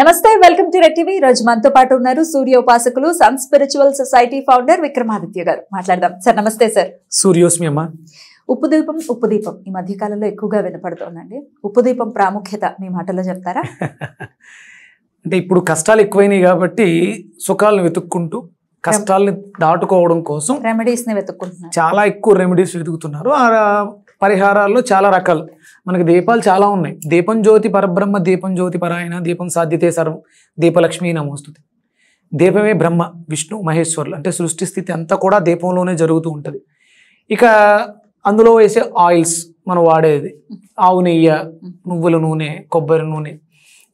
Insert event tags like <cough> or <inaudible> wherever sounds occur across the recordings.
నమస్తే welcome to red TV రోజు మనతో పాటు ఉన్నారు ఉపాసకులు sun spiritual society founder Vikramaditya గారు మాట్లాడదాం సార్ నమస్తే సార్ సూర్యోస్మి అమ్మ ఉప్పు దీపం ఉప్పు దీపం ఈ మధ్యకాలంలో ఎక్కువగా వినపడుతుందండి ఉప్పు దీపం ప్రాముఖ్యత మీ మాటలో చెప్తారా <laughs> అంటే ఇప్పుడు కష్టాలు ఎక్కువైనాయి కాబట్టి సుఖాలను వెతుక్కుంటూ కష్టాలను దాటుకోవడం కోసం రెమెడీస్ వెతుక్కుంటున్నారు చాలా ఎక్కువ రెమెడీస్ వెతుకుతున్నారు పరిహారాల్లో చాలా రకాలు మనకి దీపాలు చాలా ఉన్నాయి దీపం జ్యోతి పరబ్రహ్మ దీపం జ్యోతి పరాయణ దీపం సాధ్యతే సర్వం దీపలక్ష్మి నమోస్తుంది దీపమే బ్రహ్మ విష్ణు మహేశ్వరులు అంటే సృష్టి స్థితి అంతా కూడా దీపంలోనే జరుగుతూ ఉంటుంది ఇక అందులో వేసే ఆయిల్స్ మనం వాడేది ఆవు నెయ్యి నువ్వుల నూనె కొబ్బరి నూనె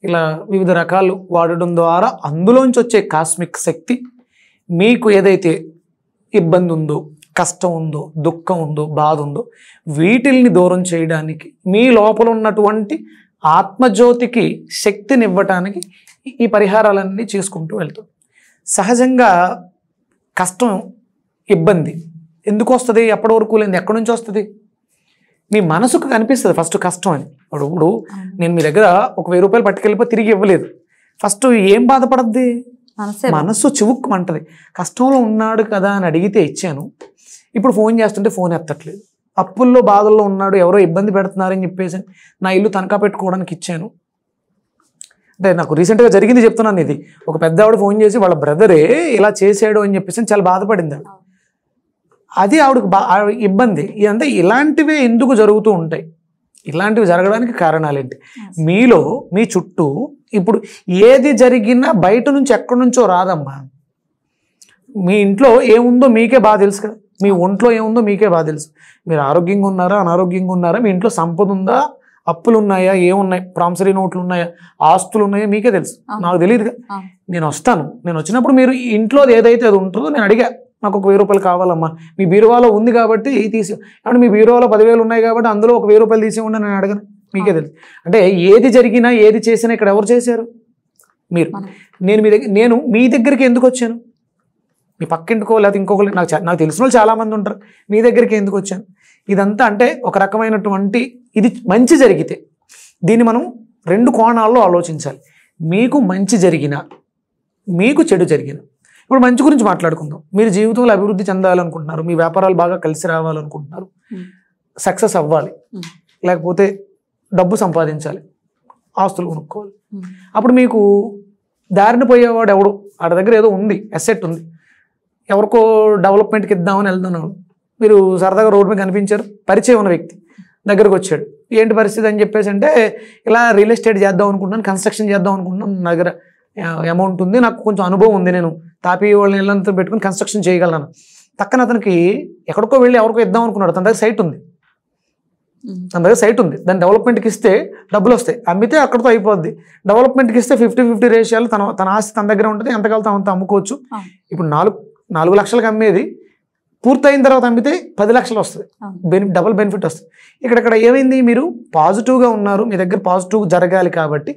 ఇలా వివిధ రకాలు వాడడం ద్వారా అందులోంచి వచ్చే కాస్మిక్ శక్తి మీకు ఏదైతే ఇబ్బంది ఉందో కష్టం ఉందో దుఃఖం ఉందో బాధ ఉందో వీటిల్ని దూరం చేయడానికి మీ లోపల ఉన్నటువంటి ఆత్మజ్యోతికి శక్తినివ్వటానికి ఈ పరిహారాలన్నీ చేసుకుంటూ వెళ్తాం సహజంగా కష్టం ఇబ్బంది ఎందుకు వస్తుంది ఎప్పటి వరకు లేదు ఎక్కడి నుంచి వస్తుంది మీ మనసుకు కనిపిస్తుంది ఫస్ట్ కష్టం అని ఇప్పుడు ఇప్పుడు నేను మీ దగ్గర ఒక వెయ్యి రూపాయలు పట్టుకెళ్ళిపోయి తిరిగి ఇవ్వలేదు ఫస్ట్ ఏం బాధపడద్ది మనసు చివుక్కుమంటది కష్టంలో ఉన్నాడు కదా అని అడిగితే ఇచ్చాను ఇప్పుడు ఫోన్ చేస్తుంటే ఫోన్ ఎత్తట్లేదు అప్పుల్లో బాధల్లో ఉన్నాడు ఎవరో ఇబ్బంది పెడుతున్నారని చెప్పేసి నా ఇల్లు తనఖా పెట్టుకోవడానికి ఇచ్చాను అంటే నాకు రీసెంట్గా జరిగింది చెప్తున్నాను ఇది ఒక పెద్ద ఆవిడ ఫోన్ చేసి వాళ్ళ బ్రదరే ఇలా చేశాడు అని చెప్పేసి చాలా బాధపడింది ఆవిడ అది ఆవిడకు బా ఇబ్బంది అంటే ఇలాంటివే ఎందుకు జరుగుతూ ఉంటాయి ఇలాంటివి జరగడానికి కారణాలు ఏంటి మీలో మీ చుట్టూ ఇప్పుడు ఏది జరిగినా బయట నుంచి ఎక్కడి నుంచో రాదమ్మా మీ ఇంట్లో ఏముందో మీకే బాగా తెలుసు కదా మీ ఒంట్లో ఏముందో మీకే బాగా తెలుసు మీరు ఆరోగ్యంగా ఉన్నారా అనారోగ్యంగా ఉన్నారా మీ ఇంట్లో సంపద ఉందా అప్పులు ఉన్నాయా ఏమున్నాయి ప్రామిసరీ నోట్లు ఉన్నాయా ఆస్తులు ఉన్నాయా మీకే తెలుసు నాకు తెలియదుగా నేను వస్తాను నేను వచ్చినప్పుడు మీరు ఇంట్లో ఏదైతే అది ఉంటుందో నేను అడిగా నాకు ఒక వెయ్యి రూపాయలు కావాలమ్మా మీ బీరువాలో ఉంది కాబట్టి తీసి అంటే మీ బీరువాలో పదివేలు ఉన్నాయి కాబట్టి అందులో ఒక వెయ్యి రూపాయలు తీసి ఉండే నేను అడగను మీకే తెలుసు అంటే ఏది జరిగినా ఏది చేసినా ఇక్కడ ఎవరు చేశారు మీరు నేను మీ దగ్గర నేను మీ దగ్గరికి ఎందుకు వచ్చాను మీ పక్కింటికో లేకపోతే ఇంకొకరు నాకు నాకు తెలిసిన వాళ్ళు చాలామంది ఉంటారు మీ దగ్గరికి ఎందుకు వచ్చాను ఇదంతా అంటే ఒక రకమైనటువంటి ఇది మంచి జరిగితే దీన్ని మనం రెండు కోణాల్లో ఆలోచించాలి మీకు మంచి జరిగిన మీకు చెడు జరిగిన ఇప్పుడు మంచి గురించి మాట్లాడుకుందాం మీరు జీవితంలో అభివృద్ధి చెందాలనుకుంటున్నారు మీ వ్యాపారాలు బాగా కలిసి రావాలనుకుంటున్నారు సక్సెస్ అవ్వాలి లేకపోతే డబ్బు సంపాదించాలి ఆస్తులు కొనుక్కోవాలి అప్పుడు మీకు దారిన పోయేవాడు ఎవడు వాడి దగ్గర ఏదో ఉంది అసెట్ ఉంది ఎవరికో డెవలప్మెంట్కి ఇద్దామని వెళ్తున్నాను మీరు సరదాగా రోడ్ మీద కనిపించారు పరిచయం ఉన్న వ్యక్తి దగ్గరకు వచ్చాడు ఏంటి పరిస్థితి అని చెప్పేసి అంటే ఇలా రియల్ ఎస్టేట్ చేద్దాం అనుకుంటున్నాను కన్స్ట్రక్షన్ చేద్దాం అనుకుంటున్నాను నా దగ్గర అమౌంట్ ఉంది నాకు కొంచెం అనుభవం ఉంది నేను తాపీ వాళ్ళని ఇళ్ళంతా పెట్టుకుని కన్స్ట్రక్షన్ చేయగలను తక్కన అతనికి ఎక్కడికో వెళ్ళి ఎవరికో ఇద్దాం అనుకున్నాడు తన దగ్గర సైట్ ఉంది hmm. తన దగ్గర సైట్ ఉంది దాని డెవలప్మెంట్కి ఇస్తే డబ్బులు వస్తాయి అమ్మితే అక్కడితో అయిపోద్ది డెవలప్మెంట్కి ఇస్తే ఫిఫ్టీ ఫిఫ్టీ రేషియాలు తన తన ఆస్తి తన దగ్గర ఉంటుంది ఎంతకాలతో అంత అమ్ముకోవచ్చు ఇప్పుడు నాలుగు నాలుగు లక్షలకు అమ్మేది పూర్తయిన తర్వాత అమ్మితే పది లక్షలు వస్తుంది బెని డబుల్ బెనిఫిట్ వస్తుంది ఇక్కడక్కడ ఏమైంది మీరు పాజిటివ్గా ఉన్నారు మీ దగ్గర పాజిటివ్ జరగాలి కాబట్టి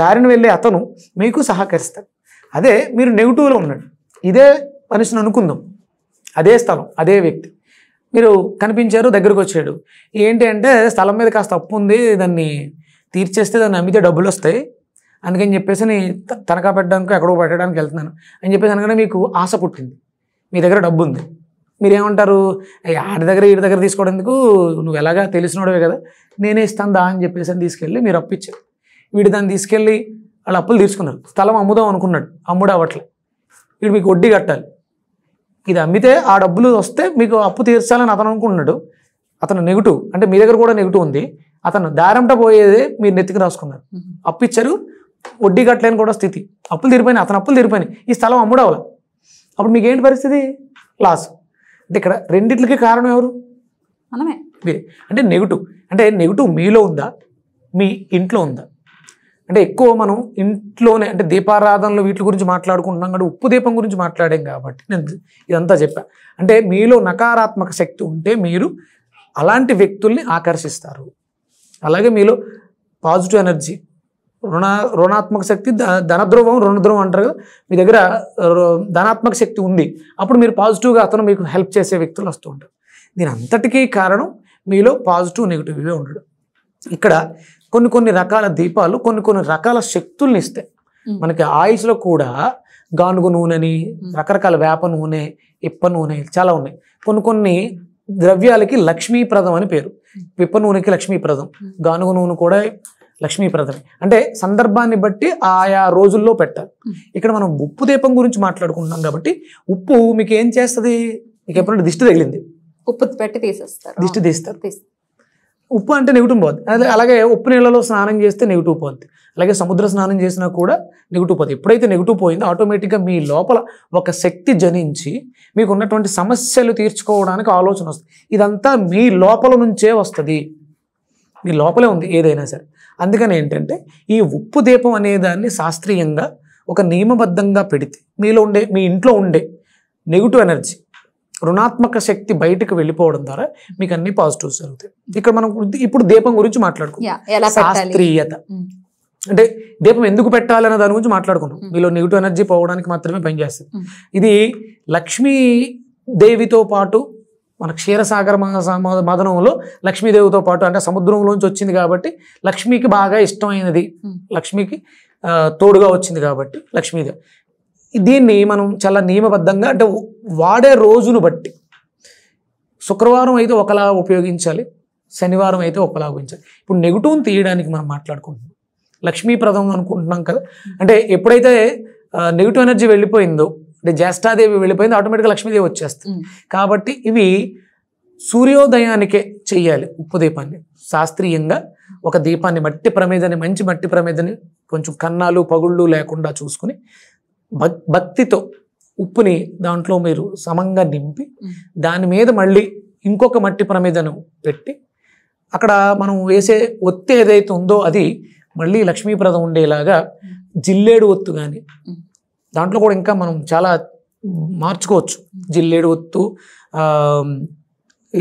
దారిని వెళ్ళే అతను మీకు సహకరిస్తాడు అదే మీరు నెగిటివ్లో ఉన్నాడు ఇదే మనిషిని అనుకుందాం అదే స్థలం అదే వ్యక్తి మీరు కనిపించారు దగ్గరకు వచ్చాడు ఏంటి అంటే స్థలం మీద కాస్త అప్పు ఉంది దాన్ని తీర్చేస్తే దాన్ని అమ్మితే డబ్బులు వస్తాయి అందుకని చెప్పేసి తనఖా పెట్టడానికి ఎక్కడో పెట్టడానికి వెళ్తున్నాను అని చెప్పేసి అనగానే మీకు ఆశ పుట్టింది మీ దగ్గర డబ్బు ఉంది మీరేమంటారు ఆడి దగ్గర ఈడి దగ్గర తీసుకోవడానికి నువ్వు ఎలాగా తెలిసినోడవే కదా నేనే ఇస్తాను దా అని చెప్పేసి అని తీసుకెళ్ళి మీరు అప్పిచ్చారు వీడు దాన్ని తీసుకెళ్ళి వాళ్ళు అప్పులు తీసుకున్నారు స్థలం అమ్ముదాం అనుకున్నాడు అమ్ముడు అవ్వట్లే వీడు మీకు వడ్డీ కట్టాలి ఇది అమ్మితే ఆ డబ్బులు వస్తే మీకు అప్పు తీర్చాలని అతను అనుకున్నాడు అతను నెగిటివ్ అంటే మీ దగ్గర కూడా నెగిటివ్ ఉంది అతను దారంట పోయేదే మీరు నెత్తికి రాసుకున్నారు అప్పు ఇచ్చారు వడ్డీ కట్టలేని కూడా స్థితి అప్పులు తీరిపోయినాయి అతను అప్పులు తీరిపోయినాయి ఈ స్థలం అమ్ముడవల అప్పుడు మీకు ఏంటి పరిస్థితి లాస్ అంటే ఇక్కడ రెండిట్లకి కారణం ఎవరు మనమే మీరే అంటే నెగిటివ్ అంటే నెగిటివ్ మీలో ఉందా మీ ఇంట్లో ఉందా అంటే ఎక్కువ మనం ఇంట్లోనే అంటే దీపారాధనలు వీటి గురించి మాట్లాడుకుంటున్నాం కాబట్టి ఉప్పు దీపం గురించి మాట్లాడాం కాబట్టి నేను ఇదంతా చెప్పా అంటే మీలో నకారాత్మక శక్తి ఉంటే మీరు అలాంటి వ్యక్తుల్ని ఆకర్షిస్తారు అలాగే మీలో పాజిటివ్ ఎనర్జీ రుణ రుణాత్మక శక్తి ధనధ్రువం రుణధ్రువం అంటారు మీ దగ్గర ధనాత్మక శక్తి ఉంది అప్పుడు మీరు పాజిటివ్గా అతను మీకు హెల్ప్ చేసే వ్యక్తులు వస్తూ ఉంటారు దీని అంతటికీ కారణం మీలో పాజిటివ్ నెగిటివ్ ఇవే ఉండడు ఇక్కడ కొన్ని కొన్ని రకాల దీపాలు కొన్ని కొన్ని రకాల శక్తుల్ని ఇస్తాయి మనకి ఆయుష్లో కూడా గానుగు నూనెని రకరకాల వేప నూనె ఇప్ప నూనె చాలా ఉన్నాయి కొన్ని కొన్ని ద్రవ్యాలకి లక్ష్మీప్రదం అని పేరు పిప్ప నూనెకి లక్ష్మీప్రదం గానుగు నూనె కూడా లక్ష్మీప్రదమే అంటే సందర్భాన్ని బట్టి ఆయా రోజుల్లో పెట్టాలి ఇక్కడ మనం ఉప్పు దీపం గురించి మాట్లాడుకుంటున్నాం కాబట్టి ఉప్పు మీకు ఏం చేస్తుంది మీకు ఎప్పుడంటే దిష్టి తగిలింది ఉప్పు పెట్టి తీసేస్తారు దిష్టి తీస్తారు ఉప్పు అంటే నెగిటివ్ పోతుంది అదే అలాగే ఉప్పు నీళ్ళలో స్నానం చేస్తే నెగిటివ్ పోతుంది అలాగే సముద్ర స్నానం చేసినా కూడా నెగిటివ్ పోతుంది ఎప్పుడైతే నెగిటివ్ పోయిందో ఆటోమేటిక్గా మీ లోపల ఒక శక్తి జనించి మీకు ఉన్నటువంటి సమస్యలు తీర్చుకోవడానికి ఆలోచన వస్తుంది ఇదంతా మీ లోపల నుంచే వస్తుంది మీ లోపలే ఉంది ఏదైనా సరే అందుకని ఏంటంటే ఈ ఉప్పు దీపం అనేదాన్ని శాస్త్రీయంగా ఒక నియమబద్ధంగా పెడితే మీలో ఉండే మీ ఇంట్లో ఉండే నెగిటివ్ ఎనర్జీ రుణాత్మక శక్తి బయటకు వెళ్ళిపోవడం ద్వారా మీకు అన్ని పాజిటివ్స్ జరుగుతాయి ఇక్కడ మనం ఇప్పుడు దీపం గురించి మాట్లాడుకుందాం శాస్త్రీయత అంటే దీపం ఎందుకు పెట్టాలనే దాని గురించి మాట్లాడుకున్నాం మీలో నెగిటివ్ ఎనర్జీ పోవడానికి మాత్రమే పనిచేస్తుంది ఇది లక్ష్మీ దేవితో పాటు మన క్షీరసాగర మదనంలో లక్ష్మీదేవితో పాటు అంటే సముద్రంలోంచి వచ్చింది కాబట్టి లక్ష్మికి బాగా ఇష్టమైనది లక్ష్మికి తోడుగా వచ్చింది కాబట్టి లక్ష్మీదేవి దీన్ని మనం చాలా నియమబద్ధంగా అంటే వాడే రోజును బట్టి శుక్రవారం అయితే ఒకలా ఉపయోగించాలి శనివారం అయితే ఒకలా ఉపయోగించాలి ఇప్పుడు నెగిటివ్ని తీయడానికి మనం మాట్లాడుకుంటున్నాం లక్ష్మీప్రదం అనుకుంటున్నాం కదా అంటే ఎప్పుడైతే నెగిటివ్ ఎనర్జీ వెళ్ళిపోయిందో అంటే జ్యేష్ఠాదేవి వెళ్ళిపోయింది ఆటోమేటిక్గా లక్ష్మీదేవి వచ్చేస్తుంది కాబట్టి ఇవి సూర్యోదయానికే చెయ్యాలి ఉప్పు దీపాన్ని శాస్త్రీయంగా ఒక దీపాన్ని మట్టి ప్రమేదని మంచి మట్టి ప్రమేదని కొంచెం కన్నాలు పగుళ్ళు లేకుండా చూసుకుని భక్తితో ఉప్పుని దాంట్లో మీరు సమంగా నింపి దాని మీద మళ్ళీ ఇంకొక మట్టి ప్రమేదను పెట్టి అక్కడ మనం వేసే ఒత్తి ఏదైతే ఉందో అది మళ్ళీ లక్ష్మీప్రదం ఉండేలాగా జిల్లేడు ఒత్తు కానీ దాంట్లో కూడా ఇంకా మనం చాలా మార్చుకోవచ్చు జిల్లేడు ఒత్తు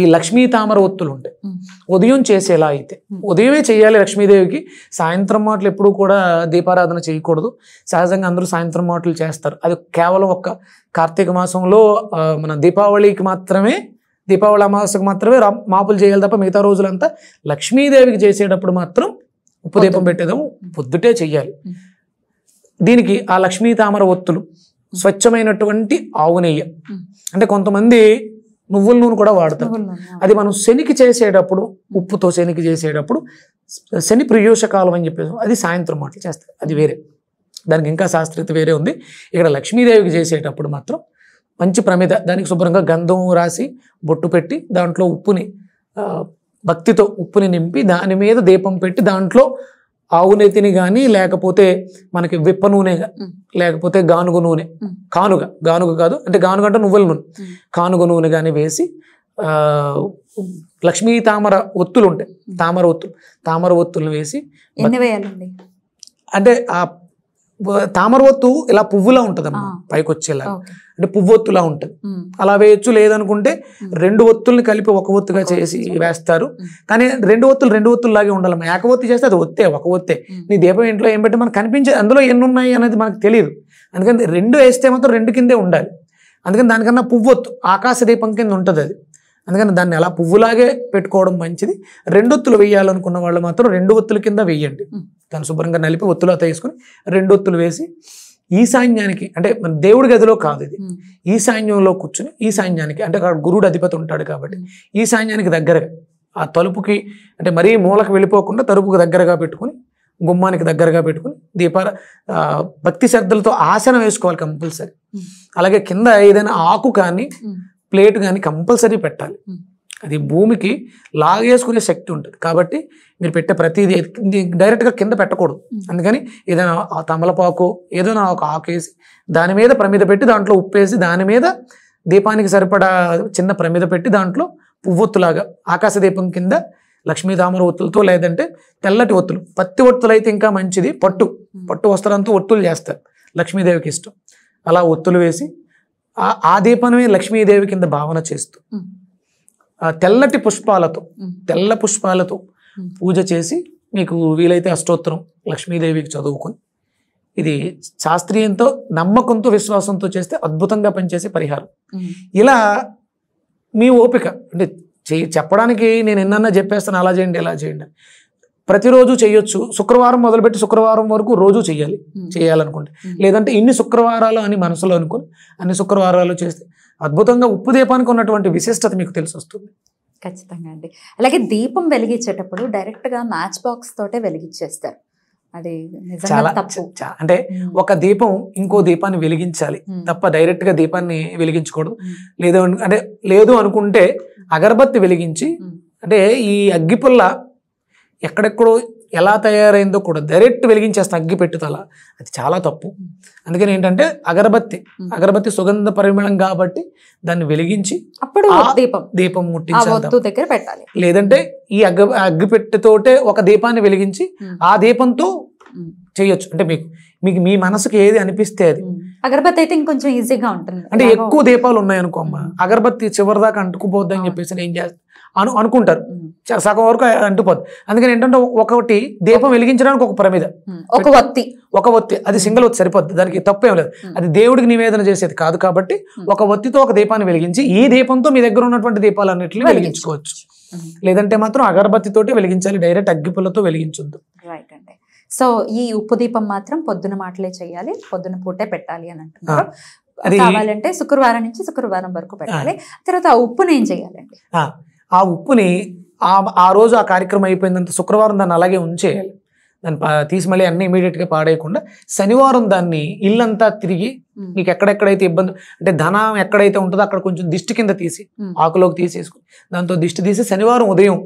ఈ లక్ష్మీ తామర ఒత్తులు ఉంటాయి ఉదయం చేసేలా అయితే ఉదయమే చేయాలి లక్ష్మీదేవికి సాయంత్రం మాటలు ఎప్పుడూ కూడా దీపారాధన చేయకూడదు సహజంగా అందరూ సాయంత్రం మాటలు చేస్తారు అది కేవలం ఒక కార్తీక మాసంలో మన దీపావళికి మాత్రమే దీపావళి అమావాస్యకు మాత్రమే మాపులు చేయాలి తప్ప మిగతా రోజులంతా లక్ష్మీదేవికి చేసేటప్పుడు మాత్రం ఉప్పు దీపం పెట్టేదాము పొద్దుటే చెయ్యాలి దీనికి ఆ లక్ష్మీ తామర ఒత్తులు స్వచ్ఛమైనటువంటి ఆవు నెయ్యి అంటే కొంతమంది నువ్వుల నూనె కూడా వాడతారు అది మనం శనికి చేసేటప్పుడు ఉప్పుతో శనికి చేసేటప్పుడు శని ప్రియోషకాలం అని చెప్పేసి అది సాయంత్రం మాటలు చేస్తారు అది వేరే దానికి ఇంకా శాస్త్రీయత వేరే ఉంది ఇక్కడ లక్ష్మీదేవికి చేసేటప్పుడు మాత్రం మంచి ప్రమిద దానికి శుభ్రంగా గంధం రాసి బొట్టు పెట్టి దాంట్లో ఉప్పుని భక్తితో ఉప్పుని నింపి దాని మీద దీపం పెట్టి దాంట్లో ఆవు నెత్తిని కానీ లేకపోతే మనకి విప్ప నూనె లేకపోతే గానుగ నూనె కానుగ గానుగ కాదు అంటే గానుగ అంటే నువ్వుల నూనె కానుగ నూనె కానీ వేసి లక్ష్మీ తామర ఒత్తులు ఉంటాయి తామర ఒత్తులు తామర ఒత్తులు వేసి అంటే ఆ తామర ఒత్తు ఇలా పువ్వులా ఉంటుందమ్మా పైకి వచ్చేలా అంటే పువ్వొత్తులా ఉంటుంది అలా వేయొచ్చు లేదనుకుంటే రెండు ఒత్తుల్ని కలిపి ఒక ఒత్తుగా చేసి వేస్తారు కానీ రెండు ఒత్తులు రెండు ఒత్తుల్లాగే ఉండాలమ్మా ఏక ఒత్తి చేస్తే అది ఒత్తే ఒక ఒత్తే నీ దీపం ఇంట్లో ఏం పెట్టి మనకు కనిపించే అందులో ఎన్ని ఉన్నాయి అనేది మనకు తెలియదు అందుకని రెండు వేస్తే మాత్రం రెండు కిందే ఉండాలి అందుకని దానికన్నా పువ్వొత్తు ఆకాశ దీపం కింద ఉంటుంది అది అందుకని దాన్ని అలా పువ్వులాగే పెట్టుకోవడం మంచిది రెండు ఒత్తులు వేయాలనుకున్న వాళ్ళు మాత్రం రెండు ఒత్తుల కింద వేయండి దాన్ని శుభ్రంగా నలిపి ఒత్తులో తీసుకుని రెండు ఒత్తులు వేసి ఈశాన్యానికి అంటే మన దేవుడి గదిలో కాదు ఇది ఈశాన్యంలో కూర్చుని ఈశాన్యానికి అంటే అక్కడ గురుడు అధిపతి ఉంటాడు కాబట్టి ఈశాన్యానికి దగ్గరగా ఆ తలుపుకి అంటే మరీ మూలకు వెళ్ళిపోకుండా తలుపుకి దగ్గరగా పెట్టుకుని గుమ్మానికి దగ్గరగా పెట్టుకుని దీపాల భక్తి శ్రద్ధలతో ఆసనం వేసుకోవాలి కంపల్సరీ అలాగే కింద ఏదైనా ఆకు కానీ ప్లేట్ కానీ కంపల్సరీ పెట్టాలి అది భూమికి లాగేసుకునే శక్తి ఉంటుంది కాబట్టి మీరు పెట్టే ప్రతిదీ డైరెక్ట్గా కింద పెట్టకూడదు అందుకని ఏదైనా తమలపాకు ఏదైనా ఒక ఆకేసి దాని మీద ప్రమిద పెట్టి దాంట్లో ఉప్పేసి దాని మీద దీపానికి సరిపడా చిన్న ప్రమిద పెట్టి దాంట్లో పువ్వొత్తులాగా ఆకాశ దీపం కింద లక్ష్మీదామర ఒత్తులతో లేదంటే తెల్లటి ఒత్తులు పత్తి ఒత్తులు అయితే ఇంకా మంచిది పట్టు పట్టు వస్త్రంతో ఒత్తులు చేస్తారు లక్ష్మీదేవికి ఇష్టం అలా ఒత్తులు వేసి ఆ దీపమే లక్ష్మీదేవి కింద భావన చేస్తూ తెల్లటి పుష్పాలతో తెల్ల పుష్పాలతో పూజ చేసి మీకు వీలైతే అష్టోత్తరం లక్ష్మీదేవికి చదువుకొని ఇది శాస్త్రీయంతో నమ్మకంతో విశ్వాసంతో చేస్తే అద్భుతంగా పనిచేసే పరిహారం ఇలా మీ ఓపిక అంటే చెప్పడానికి నేను ఎన్నన్నా చెప్పేస్తాను అలా చేయండి ఎలా చేయండి ప్రతిరోజు చేయొచ్చు శుక్రవారం మొదలుపెట్టి శుక్రవారం వరకు రోజు చేయాలి hmm. చేయాలనుకుంటే hmm. లేదంటే ఇన్ని శుక్రవారాలు అని మనసులో అనుకుని అన్ని శుక్రవారాలు చేస్తే అద్భుతంగా ఉప్పు దీపానికి ఉన్నటువంటి విశిష్టత మీకు తెలిసి వస్తుంది ఖచ్చితంగా అండి అలాగే దీపం వెలిగించేటప్పుడు డైరెక్ట్గా మ్యాచ్ బాక్స్ తోటే వెలిగించేస్తారు అది చాలా అంటే hmm. ఒక దీపం ఇంకో దీపాన్ని వెలిగించాలి తప్ప డైరెక్ట్ గా దీపాన్ని వెలిగించకూడదు లేదు అంటే లేదు అనుకుంటే అగరబత్తి వెలిగించి అంటే ఈ అగ్గిపుల్ల ఎక్కడెక్కడో ఎలా తయారైందో కూడా డైరెక్ట్ వెలిగించేస్తాను అగ్గి పెట్టుతల అది చాలా తప్పు అందుకని ఏంటంటే అగరబత్తి అగరబత్తి సుగంధ పరిమళం కాబట్టి దాన్ని వెలిగించి అప్పుడు దీపం దీపం ముట్టించాలి దగ్గర పెట్టాలి లేదంటే ఈ అగ్గ అగ్గిపెట్టెతోటే ఒక దీపాన్ని వెలిగించి ఆ దీపంతో చేయొచ్చు అంటే మీకు మీకు మీ మనసుకి ఏది అనిపిస్తే అది అగరబత్తి అయితే ఇంకొంచెం ఈజీగా ఉంటుంది అంటే ఎక్కువ దీపాలు ఉన్నాయి అనుకో అమ్మ అగరబత్తి చివరి దాకా అంటుకుపోద్ది అని చెప్పేసి ఏం చేస్తా అను అనుకుంటారు సగం వరకు అంటుపోద్ది అందుకని ఏంటంటే ఒకటి దీపం వెలిగించడానికి ఒక ప్రమిద ఒక ఒత్తి ఒక ఒత్తి అది సింగిల్ ఒత్తి సరిపోద్ది దానికి తప్పేం లేదు అది దేవుడికి నివేదన చేసేది కాదు కాబట్టి ఒక ఒత్తితో ఒక దీపాన్ని వెలిగించి ఈ దీపంతో మీ దగ్గర ఉన్నటువంటి దీపాలు అన్నింటిని వెలిగించుకోవచ్చు లేదంటే మాత్రం అగరబత్తితోటి వెలిగించాలి డైరెక్ట్ అగ్గిపుల్లతో వెలిగించొద్దు సో ఈ ఉప్పు దీపం మాత్రం పొద్దున మాటలే చేయాలి పొద్దున పూటే పెట్టాలి అని అంటున్నారు కావాలంటే శుక్రవారం నుంచి శుక్రవారం వరకు పెట్టాలి తర్వాత ఆ ఉప్పుని ఏం చేయాలండి ఆ ఉప్పుని ఆ రోజు ఆ కార్యక్రమం అయిపోయిందంత శుక్రవారం దాన్ని అలాగే ఉంచేయాలి దాన్ని తీసి మళ్ళీ అన్ని గా పాడేయకుండా శనివారం దాన్ని ఇల్లంతా తిరిగి మీకు ఎక్కడెక్కడైతే ఇబ్బంది అంటే ధనం ఎక్కడైతే ఉంటుందో అక్కడ కొంచెం దిష్టి కింద తీసి ఆకులోకి తీసేసుకుని దాంతో దిష్టి తీసి శనివారం ఉదయం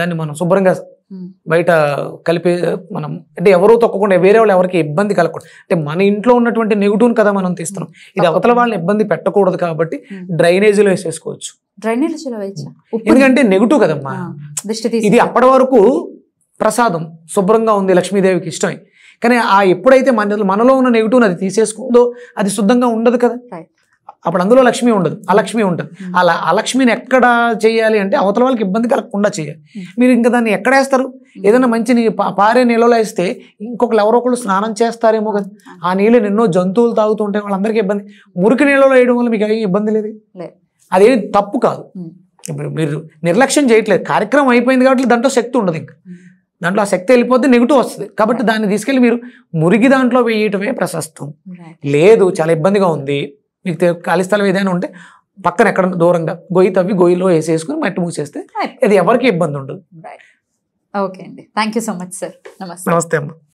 దాన్ని మనం శుభ్రంగా బయట కలిపే మనం అంటే ఎవరో తొక్కకుండా వేరే వాళ్ళు ఎవరికి ఇబ్బంది కలగకూడదు అంటే మన ఇంట్లో ఉన్నటువంటి నెగిటివ్ని కదా మనం తీస్తున్నాం ఇది అవతల వాళ్ళని ఇబ్బంది పెట్టకూడదు కాబట్టి డ్రైనేజీలో వేసేసుకోవచ్చు డ్రైనేజీలో ఎందుకంటే నెగిటివ్ కదమ్మా ఇది అప్పటి వరకు ప్రసాదం శుభ్రంగా ఉంది లక్ష్మీదేవికి ఇష్టమే కానీ ఆ ఎప్పుడైతే మన మనలో ఉన్న నెగిటివ్ అది తీసేసుకుందో అది శుద్ధంగా ఉండదు కదా అప్పుడు అందులో లక్ష్మి ఉండదు అలక్ష్మి ఉంటుంది అలా అలక్ష్మిని ఎక్కడ చేయాలి అంటే అవతల వాళ్ళకి ఇబ్బంది కలగకుండా చేయాలి మీరు ఇంకా దాన్ని ఎక్కడ వేస్తారు ఏదైనా మంచి నీ పారే నీళ్ళలో వేస్తే ఇంకొకరు ఎవరో ఒకళ్ళు స్నానం చేస్తారేమో కదా ఆ నీళ్ళు ఎన్నో జంతువులు తాగుతుంటే వాళ్ళందరికీ ఇబ్బంది మురికి నీళ్ళలో వేయడం వల్ల మీకు ఏమి ఇబ్బంది లేదు అదేమి తప్పు కాదు ఇప్పుడు మీరు నిర్లక్ష్యం చేయట్లేదు కార్యక్రమం అయిపోయింది కాబట్టి దాంట్లో శక్తి ఉండదు ఇంకా దాంట్లో ఆ శక్తి వెళ్ళిపోతే నెగిటివ్ వస్తుంది కాబట్టి దాన్ని తీసుకెళ్ళి మీరు మురిగి దాంట్లో వేయటమే ప్రశస్తం లేదు చాలా ఇబ్బందిగా ఉంది మీకు ఖాళీ స్థలం ఏదైనా ఉంటే పక్కన ఎక్కడ దూరంగా గొయ్యి తవ్వి గొయ్యిలో వేసేసుకుని మట్టి మూసేస్తే అది ఎవరికి ఇబ్బంది ఉండదు ఓకే అండి thank you so much sir నమస్తే నమస్తే అమ్మ